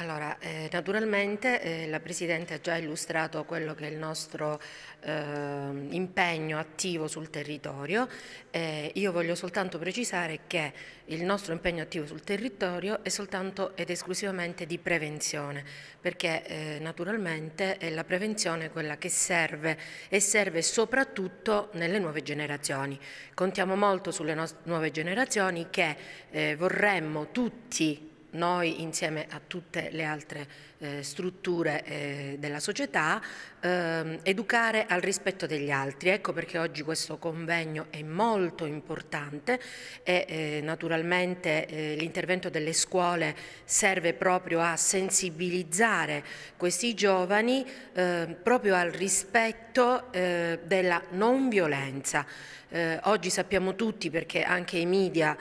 Allora, eh, naturalmente eh, la Presidente ha già illustrato quello che è il nostro eh, impegno attivo sul territorio. Eh, io voglio soltanto precisare che il nostro impegno attivo sul territorio è soltanto ed esclusivamente di prevenzione, perché eh, naturalmente è eh, la prevenzione quella che serve e serve soprattutto nelle nuove generazioni. Contiamo molto sulle nuove generazioni che vorremmo tutti noi insieme a tutte le altre eh, strutture eh, della società, eh, educare al rispetto degli altri. Ecco perché oggi questo convegno è molto importante e eh, naturalmente eh, l'intervento delle scuole serve proprio a sensibilizzare questi giovani eh, proprio al rispetto della non violenza. oggi sappiamo tutti perché anche i media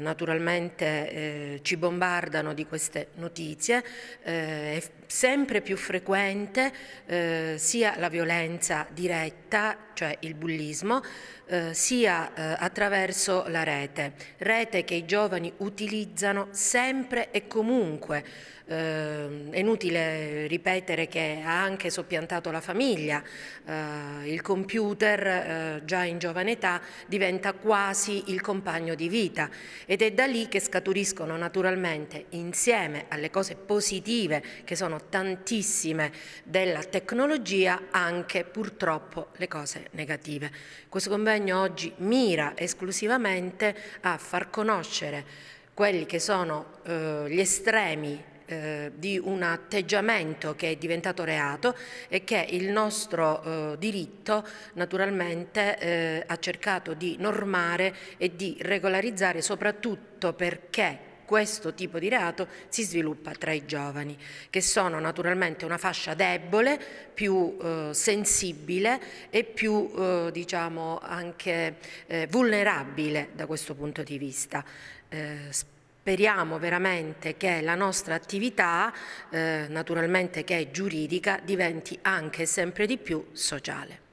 naturalmente ci bombardano bombardano di queste notizie, eh, è sempre più frequente eh, sia la violenza diretta, cioè il bullismo, eh, sia eh, attraverso la rete, rete che i giovani utilizzano sempre e comunque. Eh, è inutile ripetere che ha anche soppiantato la famiglia, eh, il computer già in giovane età diventa quasi il compagno di vita ed è da lì che scaturiscono naturalmente sicuramente insieme alle cose positive che sono tantissime della tecnologia anche purtroppo le cose negative. Questo convegno oggi mira esclusivamente a far conoscere quelli che sono eh, gli estremi eh, di un atteggiamento che è diventato reato e che il nostro eh, diritto naturalmente eh, ha cercato di normare e di regolarizzare soprattutto perché questo tipo di reato si sviluppa tra i giovani, che sono naturalmente una fascia debole, più eh, sensibile e più eh, diciamo anche eh, vulnerabile da questo punto di vista. Eh, speriamo veramente che la nostra attività, eh, naturalmente che è giuridica, diventi anche sempre di più sociale.